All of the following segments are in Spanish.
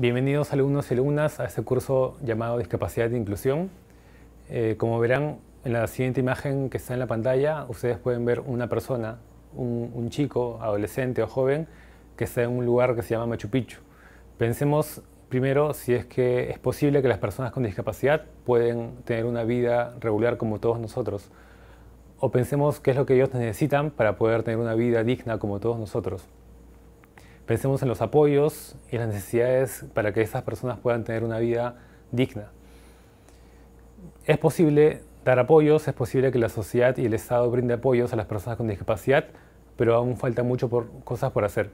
Bienvenidos alumnos y alumnas a este curso llamado Discapacidad e Inclusión. Eh, como verán en la siguiente imagen que está en la pantalla, ustedes pueden ver una persona, un, un, chico, adolescente o joven, que está en un lugar que se llama Machu Picchu. Pensemos primero si es que es posible que las personas con discapacidad pueden tener una vida regular como todos nosotros. O pensemos qué es lo que ellos necesitan para poder tener una vida digna como todos nosotros. Pensemos en los apoyos y las necesidades para que estas personas puedan tener una vida digna. Es posible dar apoyos, es posible que la sociedad y el Estado brinde apoyos a las personas con discapacidad, pero aún falta mucho por, cosas por hacer.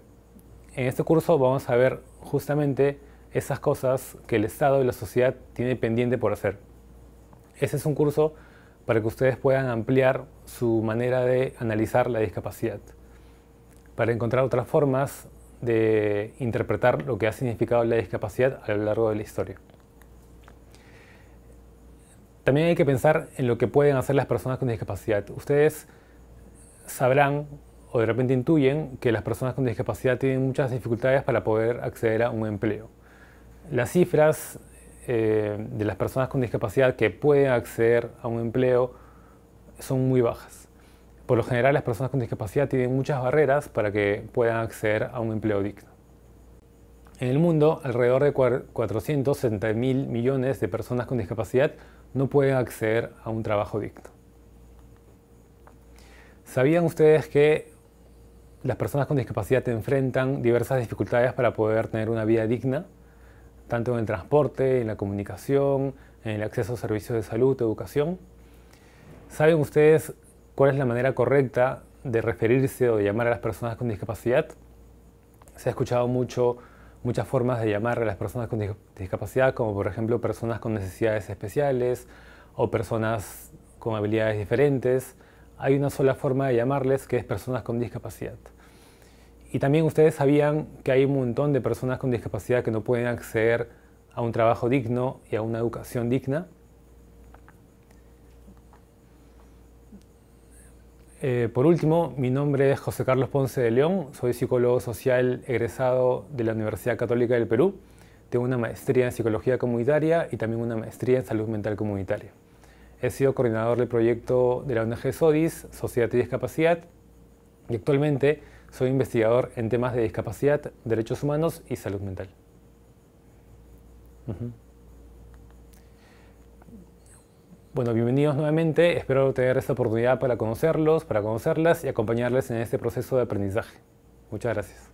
En este curso vamos a ver justamente esas cosas que el Estado y la sociedad tienen pendiente por hacer. Ese es un curso para que ustedes puedan ampliar su manera de analizar la discapacidad, para encontrar otras formas de interpretar lo que ha significado la discapacidad a lo largo de la historia. También hay que pensar en lo que pueden hacer las personas con discapacidad. Ustedes sabrán o de repente intuyen que las personas con discapacidad tienen muchas dificultades para poder acceder a un empleo. Las cifras eh, de las personas con discapacidad que pueden acceder a un empleo son muy bajas. Por lo general, las personas con discapacidad tienen muchas barreras para que puedan acceder a un empleo digno. En el mundo, alrededor de 470 mil millones de personas con discapacidad no pueden acceder a un trabajo digno. ¿Sabían ustedes que las personas con discapacidad enfrentan diversas dificultades para poder tener una vida digna? Tanto en el transporte, en la comunicación, en el acceso a servicios de salud, educación. ¿Saben ustedes cuál es la manera correcta de referirse o de llamar a las personas con discapacidad. Se ha escuchado mucho, muchas formas de llamar a las personas con discapacidad, como por ejemplo personas con necesidades especiales o personas con habilidades diferentes. Hay una sola forma de llamarles que es personas con discapacidad. Y también ustedes sabían que hay un montón de personas con discapacidad que no pueden acceder a un trabajo digno y a una educación digna. Eh, por último, mi nombre es José Carlos Ponce de León, soy psicólogo social egresado de la Universidad Católica del Perú. Tengo una maestría en psicología comunitaria y también una maestría en salud mental comunitaria. He sido coordinador del proyecto de la ONG SODIS, Sociedad y Discapacidad, y actualmente soy investigador en temas de discapacidad, derechos humanos y salud mental. Bueno, bienvenidos nuevamente. Espero tener esta oportunidad para conocerlos, para conocerlas y acompañarles en este proceso de aprendizaje. Muchas gracias.